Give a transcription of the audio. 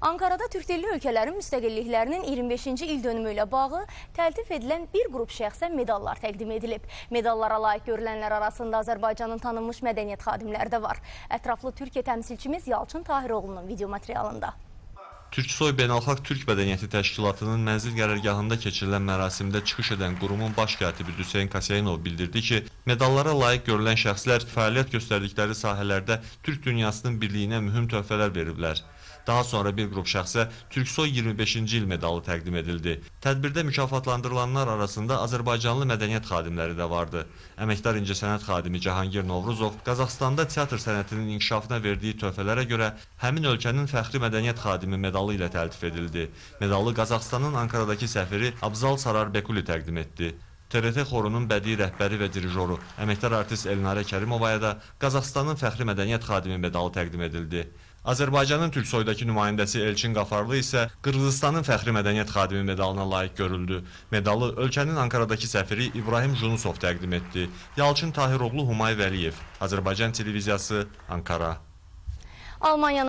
Ankarada türkdilli ölkələrin müstəqilliklərinin 25-ci il dönümü ilə bağlı təltif edilən bir qrup şəxsə medallar təqdim edilib. Medallara layiq görülənlər arasında Azərbaycanın tanınmış mədəniyyət xadimləri də var. Ətraflı Türkiyə təmsilçimiz Yalçın Tahiroğlunun video materialında. Türksoy Beynəlxalq Türk Mədəniyyəti Təşkilatının mənzil qərargahında keçirilən mərasimdə çıxış edən qurumun baş katibi Hüseyn Kaseynov bildirdi ki, medallara layiq görülən şəxslər fəaliyyət göstərdikləri sahələrdə Türk dünyasının birliyinə mühüm töhfələr veriblər. Daha sonra bir qrup şəxsə Türksoy 25-ci il medalı təqdim edildi. Tədbirdə mükafatlandırılanlar arasında Azərbaycanlı mədəniyyət xadimləri də vardı. Əməkdar incəsənət xadimi Cahangir Novruzov Qazaxstanda teatr sənətinin inkişafına verdiyi töhfələrə görə həmin ölkənin fəxri mədəniyyət xadimi medalı medalı ilə təltif edildi. Medalı Qazaxıstanın Ankaradakı səfiri Abzal Sararbekuli təqdim etdi. TRT xorunun bədii rəhbəri və dirijoru, əməkdar artist Elnarə Kərimovaya da Qazaxıstanın fəxri mədəniyyət xadimi medalı təqdim edildi. Azərbaycanın Türksoydakı nümayəndəsi Elçin Qafarlı isə Qırğızıstanın fəxri mədəniyyət xadimi medalına layiq görüldü. Medalı ölkənin Ankaradakı səfiri İbrahim Junusov təqdim etdi. Yalçın Tahiroğlu Humay Vəliyev, Azərbaycan televiziyası, Ankara. Almanya